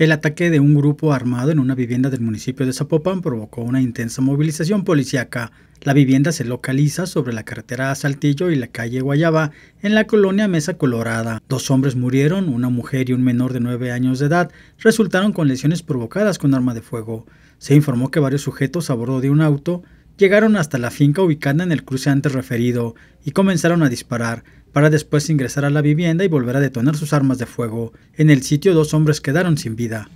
El ataque de un grupo armado en una vivienda del municipio de Zapopan provocó una intensa movilización policíaca. La vivienda se localiza sobre la carretera Saltillo y la calle Guayaba, en la colonia Mesa Colorada. Dos hombres murieron, una mujer y un menor de nueve años de edad resultaron con lesiones provocadas con arma de fuego. Se informó que varios sujetos a bordo de un auto Llegaron hasta la finca ubicada en el cruce antes referido y comenzaron a disparar, para después ingresar a la vivienda y volver a detonar sus armas de fuego. En el sitio dos hombres quedaron sin vida.